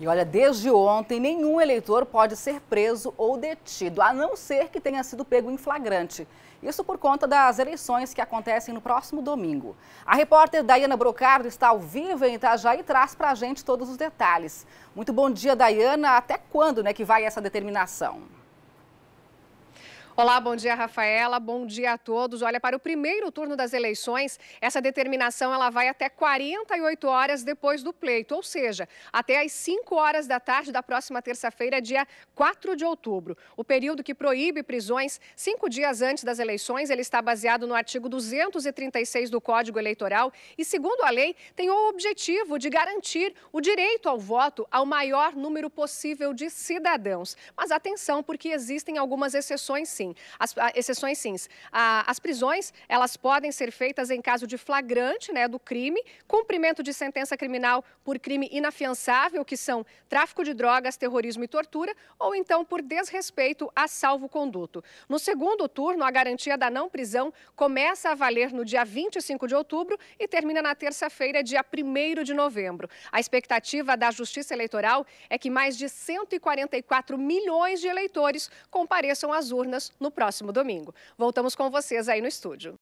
E olha, desde ontem, nenhum eleitor pode ser preso ou detido, a não ser que tenha sido pego em flagrante. Isso por conta das eleições que acontecem no próximo domingo. A repórter Dayana Brocardo está ao vivo em Itajaí e traz para a gente todos os detalhes. Muito bom dia, Dayana. Até quando né, que vai essa determinação? Olá, bom dia, Rafaela. Bom dia a todos. Olha, para o primeiro turno das eleições, essa determinação ela vai até 48 horas depois do pleito, ou seja, até às 5 horas da tarde da próxima terça-feira, dia 4 de outubro. O período que proíbe prisões cinco dias antes das eleições, ele está baseado no artigo 236 do Código Eleitoral e, segundo a lei, tem o objetivo de garantir o direito ao voto ao maior número possível de cidadãos. Mas atenção, porque existem algumas exceções, sim sim. As, a, exceções sim. A, as prisões, elas podem ser feitas em caso de flagrante né, do crime, cumprimento de sentença criminal por crime inafiançável, que são tráfico de drogas, terrorismo e tortura, ou então por desrespeito a salvo-conduto. No segundo turno, a garantia da não prisão começa a valer no dia 25 de outubro e termina na terça-feira, dia 1 de novembro. A expectativa da Justiça Eleitoral é que mais de 144 milhões de eleitores compareçam às urnas no próximo domingo. Voltamos com vocês aí no estúdio.